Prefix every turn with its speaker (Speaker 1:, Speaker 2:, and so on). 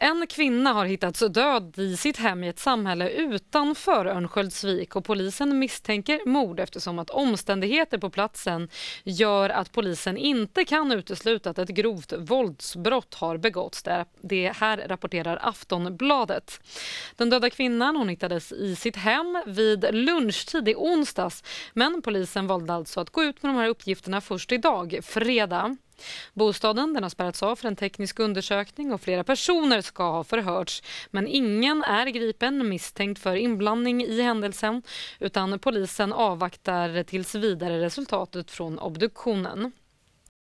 Speaker 1: En kvinna har hittats död i sitt hem i ett samhälle utanför Örnsköldsvik och polisen misstänker mord eftersom att omständigheter på platsen gör att polisen inte kan utesluta att ett grovt våldsbrott har begåtts. Det här rapporterar Aftonbladet. Den döda kvinnan hon hittades i sitt hem vid lunchtid i onsdags men polisen valde alltså att gå ut med de här uppgifterna först idag, fredag. Bostaden den har spärrats av för en teknisk undersökning och flera personer ska ha förhörts. Men ingen är gripen misstänkt för inblandning i händelsen utan polisen avvaktar tills vidare resultatet från obduktionen.